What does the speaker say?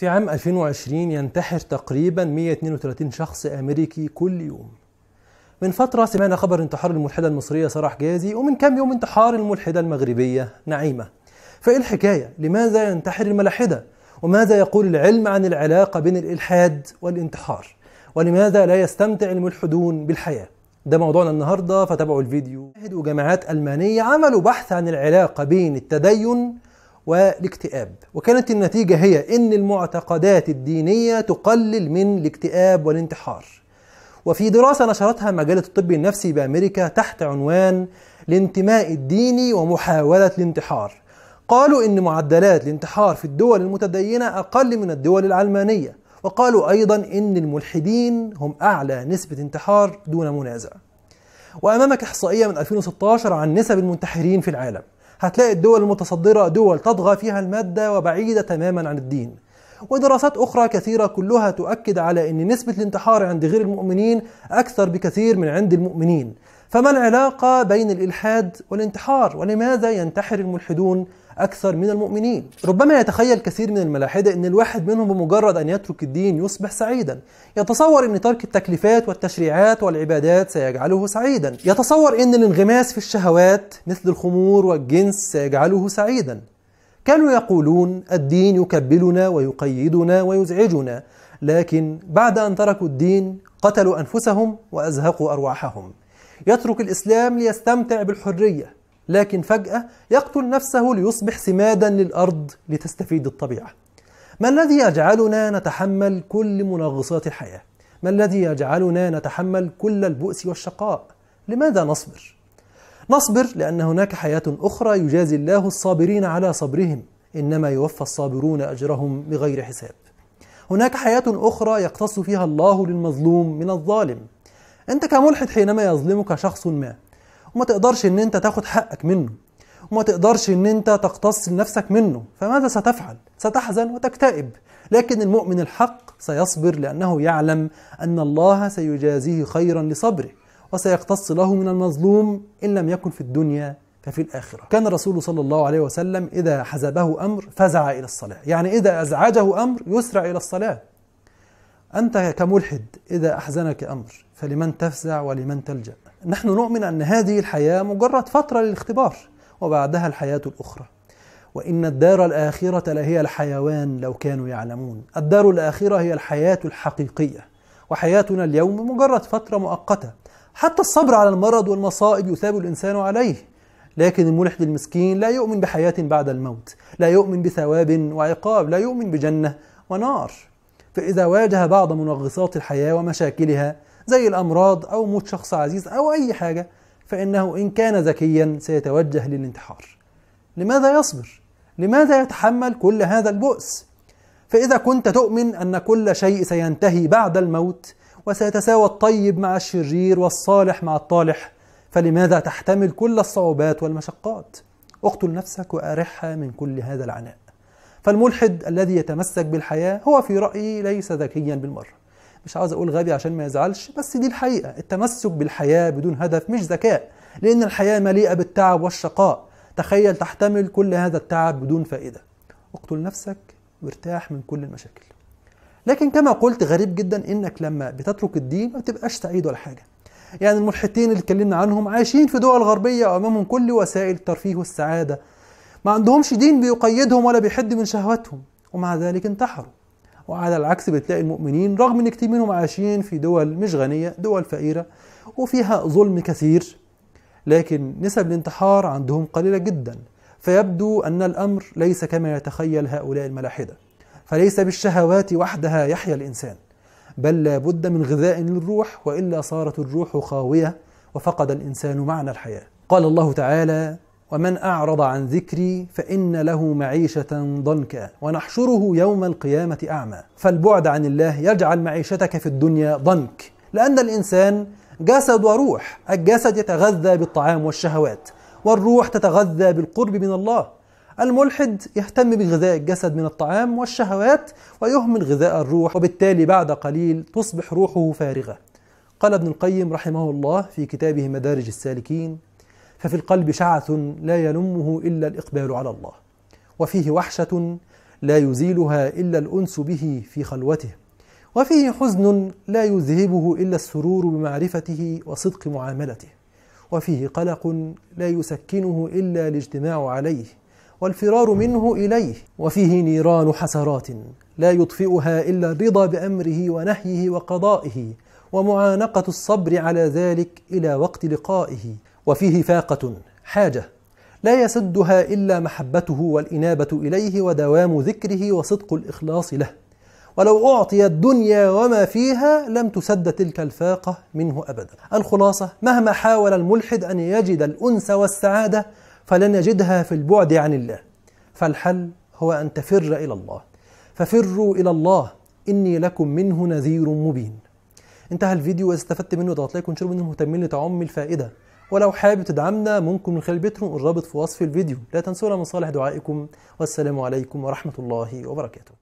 في عام 2020 ينتحر تقريبا 132 شخص أمريكي كل يوم من فترة سمعنا خبر انتحار الملحدة المصرية سراح جازي ومن كام يوم انتحار الملحدة المغربية نعيمة فإيه الحكاية؟ لماذا ينتحر الملاحدة؟ وماذا يقول العلم عن العلاقة بين الإلحاد والانتحار؟ ولماذا لا يستمتع الملحدون بالحياة؟ ده موضوعنا النهاردة فتابعوا الفيديو وجامعات ألمانية عملوا بحث عن العلاقة بين التدين والاكتئاب وكانت النتيجة هي أن المعتقدات الدينية تقلل من الاكتئاب والانتحار وفي دراسة نشرتها مجلة الطب النفسي بأمريكا تحت عنوان الانتماء الديني ومحاولة الانتحار قالوا إن معدلات الانتحار في الدول المتدينة أقل من الدول العلمانية وقالوا أيضا إن الملحدين هم أعلى نسبة انتحار دون منازع وأمامك إحصائية من 2016 عن نسب المنتحرين في العالم هتلاقي الدول المتصدرة دول تطغى فيها المادة وبعيدة تماما عن الدين ودراسات أخرى كثيرة كلها تؤكد على أن نسبة الانتحار عند غير المؤمنين أكثر بكثير من عند المؤمنين فما العلاقة بين الإلحاد والانتحار ولماذا ينتحر الملحدون أكثر من المؤمنين ربما يتخيل كثير من الملاحدة أن الواحد منهم بمجرد أن يترك الدين يصبح سعيدا يتصور أن ترك التكليفات والتشريعات والعبادات سيجعله سعيدا يتصور أن الانغماس في الشهوات مثل الخمور والجنس سيجعله سعيدا كانوا يقولون الدين يكبلنا ويقيدنا ويزعجنا لكن بعد أن تركوا الدين قتلوا أنفسهم وأزهقوا أرواحهم يترك الإسلام ليستمتع بالحرية لكن فجأة يقتل نفسه ليصبح سمادا للأرض لتستفيد الطبيعة ما الذي يجعلنا نتحمل كل منغصات الحياة؟ ما الذي يجعلنا نتحمل كل البؤس والشقاء؟ لماذا نصبر؟ نصبر لأن هناك حياة أخرى يجازي الله الصابرين على صبرهم إنما يوفى الصابرون أجرهم بغير حساب هناك حياة أخرى يقتص فيها الله للمظلوم من الظالم أنت كملحد حينما يظلمك شخص ما وما تقدرش ان انت تاخد حقك منه وما تقدرش ان انت تقتص لنفسك منه فماذا ستفعل ستحزن وتكتئب لكن المؤمن الحق سيصبر لانه يعلم ان الله سيجازيه خيرا لصبره وسيقتص له من المظلوم ان لم يكن في الدنيا ففي الآخرة كان الرسول صلى الله عليه وسلم إذا حزبه أمر فزع إلى الصلاة يعني إذا أزعجه أمر يسرع إلى الصلاة أنت كملحد إذا أحزنك أمر فلمن تفزع ولمن تلجأ نحن نؤمن أن هذه الحياة مجرد فترة للاختبار وبعدها الحياة الأخرى وإن الدار الآخرة لهي الحيوان لو كانوا يعلمون الدار الآخرة هي الحياة الحقيقية وحياتنا اليوم مجرد فترة مؤقتة حتى الصبر على المرض والمصائب يثاب الإنسان عليه لكن الملحد المسكين لا يؤمن بحياة بعد الموت لا يؤمن بثواب وعقاب لا يؤمن بجنة ونار فإذا واجه بعض منغصات الحياة ومشاكلها زي الأمراض أو موت شخص عزيز أو أي حاجة فإنه إن كان ذكيا سيتوجه للانتحار لماذا يصبر؟ لماذا يتحمل كل هذا البؤس؟ فإذا كنت تؤمن أن كل شيء سينتهي بعد الموت وسيتساوى الطيب مع الشرير والصالح مع الطالح فلماذا تحتمل كل الصعوبات والمشقات؟ اقتل نفسك وأرحها من كل هذا العناء فالملحد الذي يتمسك بالحياة هو في رأيي ليس ذكيا بالمرة مش عاوز اقول غبي عشان ما يزعلش بس دي الحقيقه التمسك بالحياه بدون هدف مش ذكاء لان الحياه مليئه بالتعب والشقاء تخيل تحتمل كل هذا التعب بدون فائده اقتل نفسك وارتاح من كل المشاكل لكن كما قلت غريب جدا انك لما بتترك الدين ما بتبقاش سعيد ولا حاجه يعني الملحدين اللي اتكلمنا عنهم عايشين في دول غربيه وامامهم كل وسائل الترفيه والسعاده ما عندهمش دين بيقيدهم ولا بيحد من شهواتهم ومع ذلك انتحروا وعلى العكس بتلاقي المؤمنين رغم ان كتير منهم عايشين في دول مش غنيه دول فقيره وفيها ظلم كثير لكن نسب الانتحار عندهم قليله جدا فيبدو ان الامر ليس كما يتخيل هؤلاء الملاحده فليس بالشهوات وحدها يحيا الانسان بل لا بد من غذاء للروح والا صارت الروح خاويه وفقد الانسان معنى الحياه قال الله تعالى ومن أعرض عن ذكري فإن له معيشة ضنكا ونحشره يوم القيامة أعمى فالبعد عن الله يجعل معيشتك في الدنيا ضنك لأن الإنسان جسد وروح الجسد يتغذى بالطعام والشهوات والروح تتغذى بالقرب من الله الملحد يهتم بغذاء الجسد من الطعام والشهوات ويهمل غذاء الروح وبالتالي بعد قليل تصبح روحه فارغة قال ابن القيم رحمه الله في كتابه مدارج السالكين ففي القلب شعث لا يلمه إلا الإقبال على الله وفيه وحشة لا يزيلها إلا الأنس به في خلوته وفيه حزن لا يذهبه إلا السرور بمعرفته وصدق معاملته وفيه قلق لا يسكنه إلا الاجتماع عليه والفرار منه إليه وفيه نيران حسرات لا يطفئها إلا الرضا بأمره ونهيه وقضائه ومعانقة الصبر على ذلك إلى وقت لقائه وفيه فاقة حاجة لا يسدها إلا محبته والإنابة إليه ودوام ذكره وصدق الإخلاص له ولو أعطي الدنيا وما فيها لم تسد تلك الفاقة منه أبدا الخلاصة مهما حاول الملحد أن يجد الأنس والسعادة فلن يجدها في البعد عن الله فالحل هو أن تفر إلى الله ففروا إلى الله إني لكم منه نذير مبين انتهى الفيديو واذا استفدت منه اضغط لايك وانشر من المهتمين لتعم الفائده ولو حابب تدعمنا ممكن من خلال بيترون الرابط في وصف الفيديو لا تنسونا من صالح دعائكم والسلام عليكم ورحمة الله وبركاته